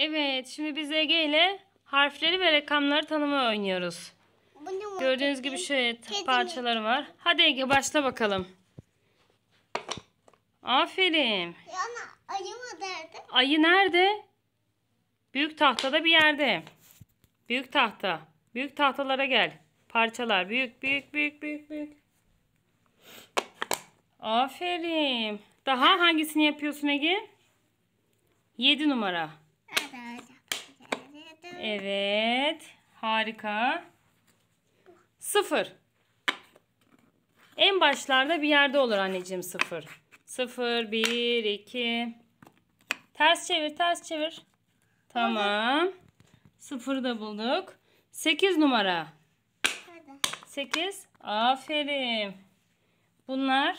Evet, şimdi biz Ege ile harfleri ve rakamları tanıma oynuyoruz. Gördüğünüz gibi şöyle parçaları var. Hadi Ege başla bakalım. Aferin. Ayı mı nerede? Ayı nerede? Büyük tahtada bir yerde. Büyük tahta. Büyük tahtalara gel. Parçalar. Büyük, büyük, büyük, büyük, büyük. Aferin. Daha hangisini yapıyorsun Ege? 7 numara. Evet. Harika. Sıfır. En başlarda bir yerde olur anneciğim sıfır. Sıfır, bir, iki. Ters çevir, ters çevir. Tamam. Sıfırı da bulduk. Sekiz numara. Sekiz. Aferin. Bunlar.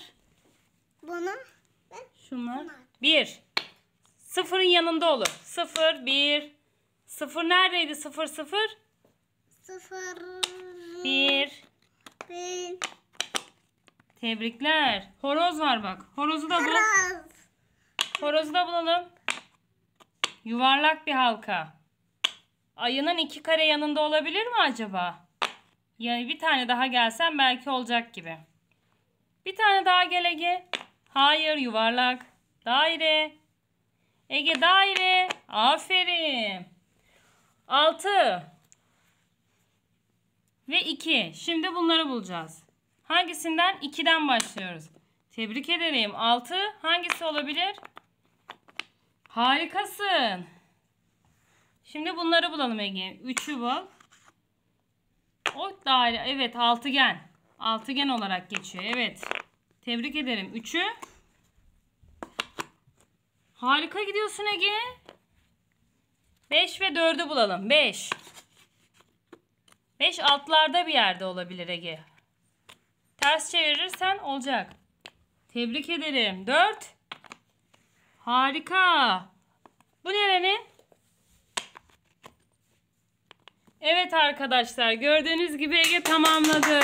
Bana. Şunlar. Bir. Sıfırın yanında olur. Sıfır, bir, Sıfır neredeydi? Sıfır sıfır. Sıfır. Bir. Bir. Tebrikler. Horoz var bak. Horozu da bul. Horoz. Horozu da bulalım. Yuvarlak bir halka. Ayının iki kare yanında olabilir mi acaba? Yani bir tane daha gelsen belki olacak gibi. Bir tane daha gel Ege. Hayır yuvarlak. Daire. Ege daire. Aferin. 6 ve 2. Şimdi bunları bulacağız. Hangisinden? 2'den başlıyoruz. Tebrik ederim. 6 hangisi olabilir? Harikasın. Şimdi bunları bulalım Ege. 3'ü bul. O daire. Evet altıgen. Altıgen olarak geçiyor. Evet. Tebrik ederim. 3'ü. Harika gidiyorsun Ege. 5 ve 4'ü bulalım. 5. 5 altlarda bir yerde olabilir Ege. Ters çevirirsen olacak. Tebrik ederim. 4. Harika. Bu nerenin? Evet arkadaşlar gördüğünüz gibi Ege tamamladı.